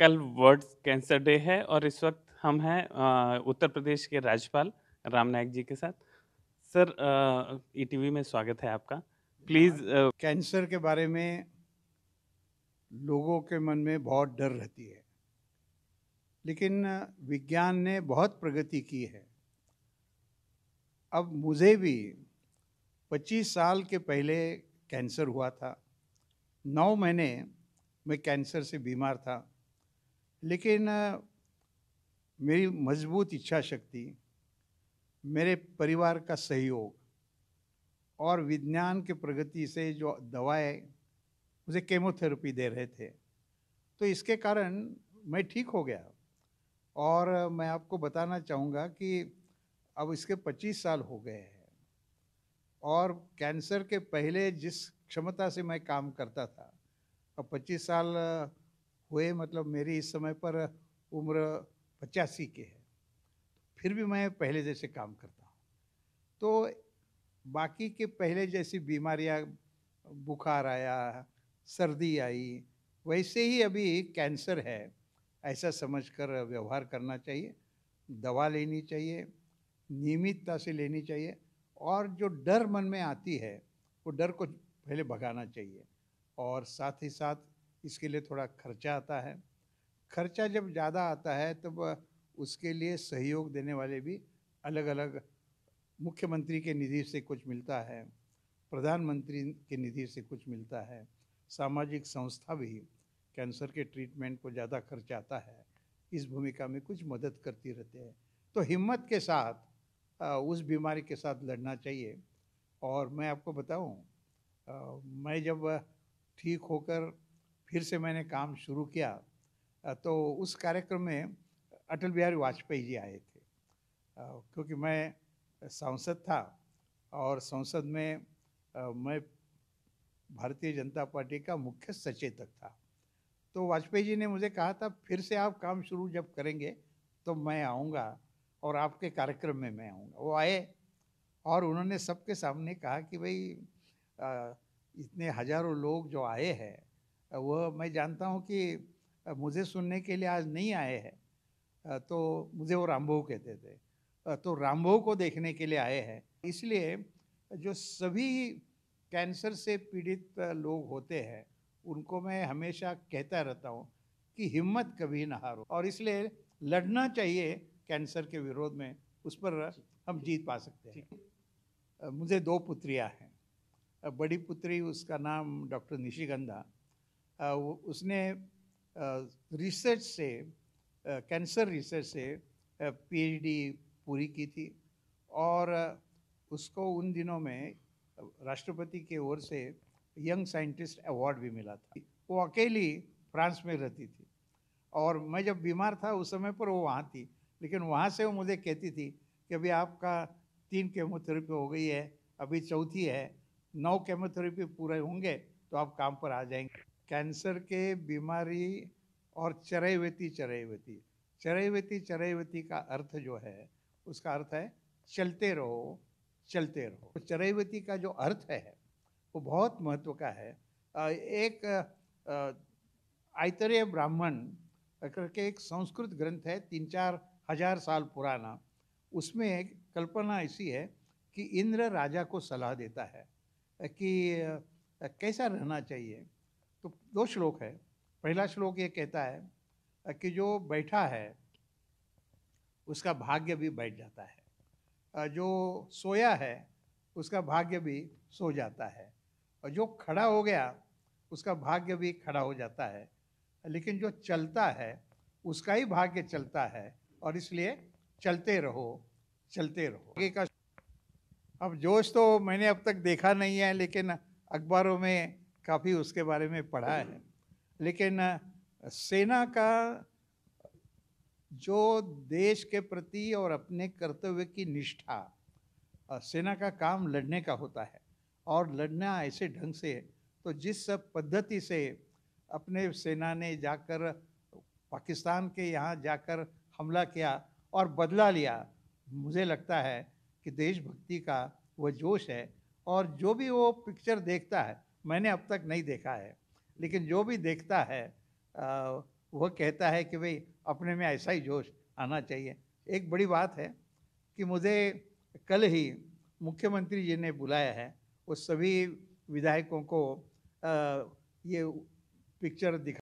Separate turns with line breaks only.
कल world cancer day है और इस वक्त हम हैं उत्तर प्रदेश के राज्यपाल राम नायक जी के साथ सर ई e में स्वागत है आपका प्लीज़ हाँ, कैंसर के बारे में लोगों के मन में बहुत डर रहती है लेकिन विज्ञान ने बहुत प्रगति की है अब मुझे भी 25 साल के पहले कैंसर हुआ था नौ महीने मैं कैंसर से बीमार था लेकिन मेरी मजबूत इच्छा शक्ति मेरे परिवार का सहयोग और विज्ञान के प्रगति से जो दवाएं मुझे केमोथेरेपी दे रहे थे तो इसके कारण मैं ठीक हो गया और मैं आपको बताना चाहूँगा कि अब इसके 25 साल हो गए हैं और कैंसर के पहले जिस क्षमता से मैं काम करता था अब 25 साल हुए मतलब मेरी इस समय पर उम्र पचासी के है फिर भी मैं पहले जैसे काम करता हूँ तो बाकी के पहले जैसी बीमारियाँ बुखार आया सर्दी आई वैसे ही अभी कैंसर है ऐसा समझकर व्यवहार करना चाहिए दवा लेनी चाहिए नियमितता से लेनी चाहिए और जो डर मन में आती है वो डर को पहले भगाना चाहिए और साथ ही साथ इसके लिए थोड़ा खर्चा आता है खर्चा जब ज़्यादा आता है तब उसके लिए सहयोग देने वाले भी अलग अलग मुख्यमंत्री के निधि से कुछ मिलता है प्रधानमंत्री के निधि से कुछ मिलता है सामाजिक संस्था भी कैंसर के ट्रीटमेंट को ज़्यादा खर्च आता है इस भूमिका में कुछ मदद करती रहते हैं तो हिम्मत के साथ उस बीमारी के साथ लड़ना चाहिए और मैं आपको बताऊं मैं जब ठीक होकर फिर से मैंने काम शुरू किया तो उस कार्यक्रम में अटल बिहारी वाजपेयी जी आए थे क्योंकि मैं सांसद था और संसद में मैं भारतीय जनता पार्टी का मुख्य सचेतक था तो वाजपेयी जी ने मुझे कहा था फिर से आप काम शुरू जब करेंगे तो मैं आऊँगा और आपके कार्यक्रम में मैं आऊँगा वो आए और उन्होंने सबके सामने कहा कि भाई इतने हजारों लोग जो आए हैं वह मैं जानता हूँ कि मुझे सुनने के लिए आज नहीं आए हैं तो मुझे वो रामभो कहते थे तो रामभो को देखने के लिए आए हैं इसलिए जो सभी कैंसर से पीड़ित लोग होते हैं उनको मैं हमेशा कहता रहता हूँ कि हिम्मत कभी ना हारो और इसलिए लड़ना चाहिए कैंसर के विरोध में उस पर हम जीत पा सकते हैं मुझे दो पुत्रियाँ हैं बड़ी पुत्री उसका नाम डॉक्टर निशिगंधा उसने रिसर्च से कैंसर रिसर्च से पीएचडी पूरी की थी और उसको उन दिनों में राष्ट्रपति की ओर से यंग साइंटिस्ट अवार्ड भी मिला था वो अकेली फ्रांस में रहती थी और मैं जब बीमार था उस समय पर वो वहाँ थी लेकिन वहाँ से वो मुझे कहती थी कि अभी आपका तीन केमोथेरेपी हो गई है अभी चौथी है नौ केमोथेरेपी पूरे होंगे तो आप काम पर आ जाएंगे कैंसर के बीमारी और चरैवेती चरैवेती चरैवेती चरैवेती का अर्थ जो है उसका अर्थ है चलते रहो चलते रहो तो का जो अर्थ है वो बहुत महत्व का है एक आयतरेय ब्राह्मण करके एक संस्कृत ग्रंथ है तीन चार हजार साल पुराना उसमें एक कल्पना ऐसी है कि इंद्र राजा को सलाह देता है कि कैसा रहना चाहिए तो दो श्लोक है पहला श्लोक ये कहता है कि जो बैठा है उसका भाग्य भी बैठ जाता है जो सोया है उसका भाग्य भी सो जाता है और जो खड़ा हो गया उसका भाग्य भी खड़ा हो जाता है लेकिन जो चलता है उसका ही भाग्य चलता है और इसलिए चलते रहो चलते रहो आगे का अब जोश तो मैंने अब तक देखा नहीं है लेकिन अखबारों में काफ़ी उसके बारे में पढ़ा है लेकिन सेना का जो देश के प्रति और अपने कर्तव्य की निष्ठा सेना का काम लड़ने का होता है और लड़ना ऐसे ढंग से तो जिस सब पद्धति से अपने सेना ने जाकर पाकिस्तान के यहाँ जाकर हमला किया और बदला लिया मुझे लगता है कि देशभक्ति का वह जोश है और जो भी वो पिक्चर देखता है मैंने अब तक नहीं देखा है लेकिन जो भी देखता है वह कहता है कि भाई अपने में ऐसा ही जोश आना चाहिए एक बड़ी बात है कि मुझे कल ही मुख्यमंत्री जी ने बुलाया है वो सभी विधायकों को ये पिक्चर दिखा